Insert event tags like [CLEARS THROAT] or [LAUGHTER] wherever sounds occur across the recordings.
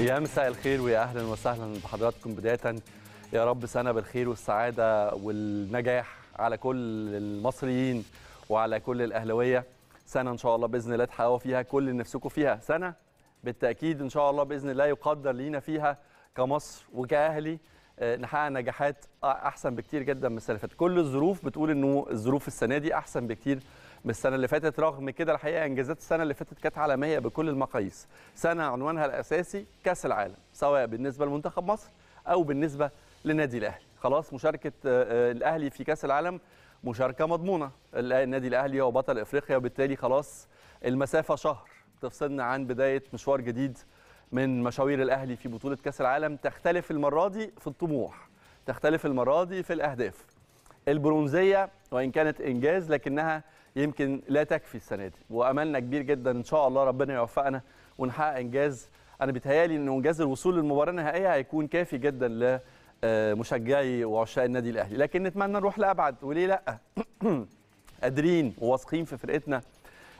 يا مساء الخير ويا اهلا وسهلا بحضراتكم بدايه يا رب سنه بالخير والسعاده والنجاح على كل المصريين وعلى كل الاهلاويه سنه ان شاء الله باذن الله تحققوا فيها كل اللي نفسكم فيها سنه بالتاكيد ان شاء الله باذن الله يقدر لينا فيها كمصر وكاهلي آه، نحقق نجاحات احسن بكتير جدا من السنه اللي فاتت كل الظروف بتقول انه الظروف السنه دي احسن بكتير من السنه اللي فاتت رغم كده الحقيقه انجازات السنه اللي فاتت كانت عالميه بكل المقاييس سنه عنوانها الاساسي كاس العالم سواء بالنسبه لمنتخب مصر او بالنسبه للنادي الاهلي خلاص مشاركه آه، آه، الاهلي في كاس العالم مشاركه مضمونه النادي الاهلي هو بطل افريقيا وبالتالي خلاص المسافه شهر تفصلنا عن بدايه مشوار جديد من مشاوير الاهلي في بطوله كاس العالم تختلف المره دي في الطموح تختلف المره دي في الاهداف البرونزيه وان كانت انجاز لكنها يمكن لا تكفي السنه دي واملنا كبير جدا ان شاء الله ربنا يوفقنا ونحقق انجاز انا بيتهيالي ان انجاز الوصول للمباراه النهائيه هيكون كافي جدا لمشجعي آه، وعشاق النادي الاهلي لكن نتمنى نروح لابعد وليه لا [CLEARS THROAT] قادرين وواثقين في فرقتنا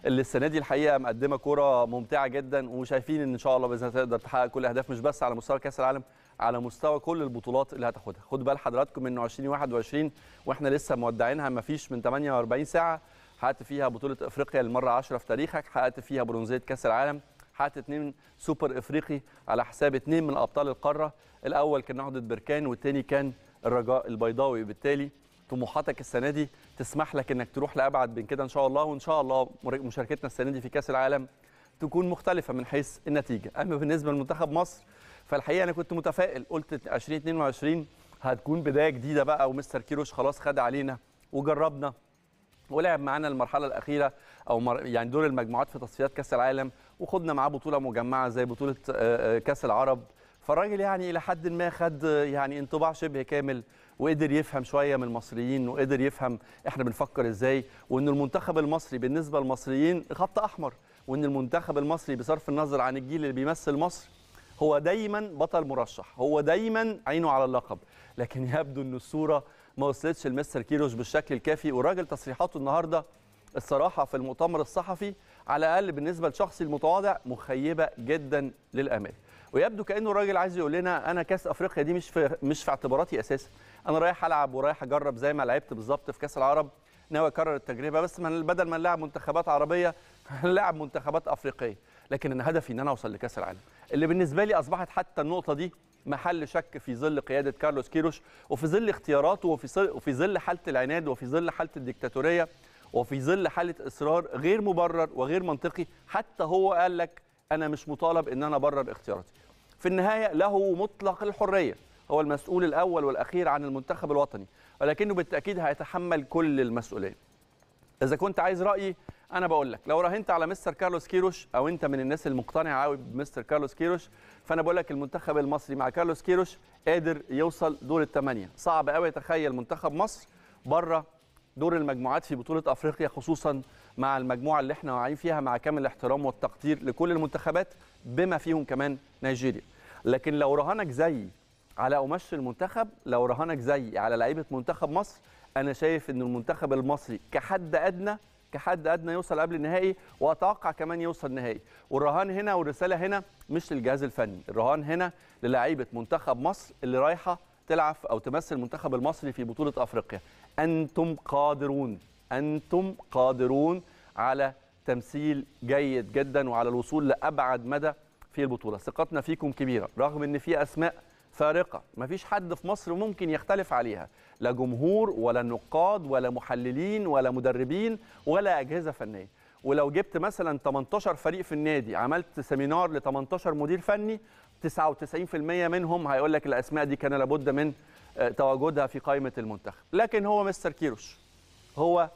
اللي السنه دي الحقيقه مقدمه كوره ممتعه جدا وشايفين ان شاء الله باذن الله تقدر تحقق كل الاهداف مش بس على مستوى كاس العالم على مستوى كل البطولات اللي هتاخدها خد بال حضراتكم انه 2021 واحنا لسه مودعينها ما فيش من 48 ساعه حققت فيها بطوله افريقيا للمره 10 في تاريخك حققت فيها برونزيه كاس العالم حققت اثنين سوبر افريقي على حساب اثنين من ابطال القاره الاول كان نهضه بركان والثاني كان الرجاء البيضاوي بالتالي طموحاتك السنه دي تسمح لك انك تروح لابعد من كده ان شاء الله وان شاء الله مشاركتنا السنه دي في كاس العالم تكون مختلفه من حيث النتيجه اما بالنسبه لمنتخب مصر فالحقيقه انا كنت متفائل قلت 2022 هتكون بدايه جديده بقى ومستر كيروش خلاص خد علينا وجربنا ولعب معانا المرحله الاخيره او يعني دور المجموعات في تصفيات كاس العالم وخدنا معاه بطوله مجمعه زي بطوله كاس العرب فالراجل يعني الى حد ما خد يعني انطباع شبه كامل وقدر يفهم شويه من المصريين وقدر يفهم احنا بنفكر ازاي وان المنتخب المصري بالنسبه للمصريين خط احمر وان المنتخب المصري بصرف النظر عن الجيل اللي بيمثل مصر هو دايما بطل مرشح هو دايما عينه على اللقب لكن يبدو ان الصوره ما وصلتش لمستر كيروش بالشكل الكافي والراجل تصريحاته النهارده الصراحه في المؤتمر الصحفي على الاقل بالنسبه لشخصي المتواضع مخيبه جدا للامال ويبدو كانه الراجل عايز يقول لنا انا كاس افريقيا دي مش في مش في اعتباراتي اساسا انا رايح العب ورايح اجرب زي ما لعبت بالظبط في كاس العرب ناوي اكرر التجربه بس من بدل ما نلعب منتخبات عربيه [LAUGHS] هنلعب منتخبات افريقيه لكن انا هدفي ان انا اوصل لكاس العالم اللي بالنسبه لي اصبحت حتى النقطه دي محل شك في ظل قياده كارلوس كيروش وفي ظل اختياراته وفي ظل حاله العناد وفي ظل حاله الدكتاتوريه وفي ظل حاله اصرار غير مبرر وغير منطقي حتى هو قال لك انا مش مطالب ان انا برر اختياراتي في النهايه له مطلق الحريه هو المسؤول الاول والاخير عن المنتخب الوطني ولكنه بالتاكيد هيتحمل كل المسؤوليه اذا كنت عايز رايي انا بقول لك لو راهنت على مستر كارلوس كيروش او انت من الناس المقتنعه قوي بمستر كارلوس كيروش فانا بقول لك المنتخب المصري مع كارلوس كيروش قادر يوصل دور الثمانيه صعب قوي تخيل منتخب مصر بره دور المجموعات في بطوله افريقيا خصوصا مع المجموعه اللي احنا واقعين فيها مع كامل الاحترام والتقدير لكل المنتخبات بما فيهم كمان نيجيريا لكن لو رهانك زي على قماش المنتخب لو رهانك زي على لعيبه منتخب مصر انا شايف ان المنتخب المصري كحد ادنى كحد ادنى يوصل قبل النهائي واتوقع كمان يوصل نهائي والرهان هنا والرساله هنا مش للجهاز الفني الرهان هنا للعيبه منتخب مصر اللي رايحه تلعب او تمثل المنتخب المصري في بطوله افريقيا أنتم قادرون أنتم قادرون على تمثيل جيد جدا وعلى الوصول لأبعد مدى في البطولة ثقتنا فيكم كبيرة رغم أن في أسماء فارقة ما فيش حد في مصر ممكن يختلف عليها لا جمهور ولا نقاد ولا محللين ولا مدربين ولا أجهزة فنية ولو جبت مثلا 18 فريق في النادي عملت سيمينار ل 18 مدير فني 99% منهم هيقول لك الاسماء دي كان لابد من آه، تواجدها في قائمه المنتخب لكن هو مستر كيروش هو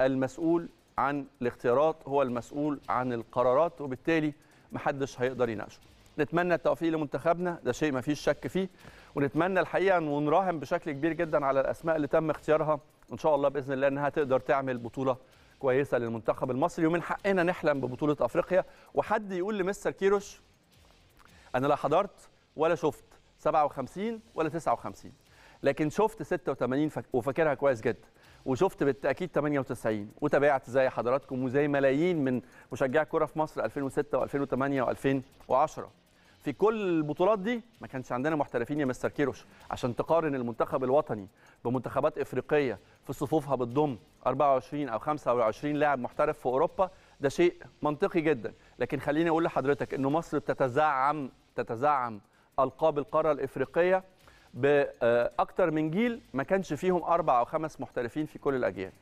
المسؤول عن الاختيارات هو المسؤول عن القرارات وبالتالي محدش هيقدر يناقشه نتمنى التوفيق لمنتخبنا ده شيء ما فيش شك فيه ونتمنى الحقيقه ونراهم بشكل كبير جدا على الاسماء اللي تم اختيارها ان شاء الله باذن الله انها تقدر تعمل بطوله كويسه للمنتخب المصري ومن حقنا نحلم ببطوله افريقيا وحد يقول لمستر كيروش انا لا حضرت ولا شفت 57 ولا 59 لكن شفت 86 وفاكرها كويس جدا وشفت بالتاكيد 98 وتابعت زي حضراتكم وزي ملايين من مشجعي الكوره في مصر 2006 و2008 و2010 في كل البطولات دي ما كانش عندنا محترفين يا مستر كيروش عشان تقارن المنتخب الوطني بمنتخبات افريقيه في صفوفها بتضم 24 او 25 لاعب محترف في اوروبا ده شيء منطقي جدا لكن خليني اقول لحضرتك ان مصر بتتزعم تتزعم القاب القاره الافريقيه باكتر من جيل ما كانش فيهم اربع او خمس محترفين في كل الاجيال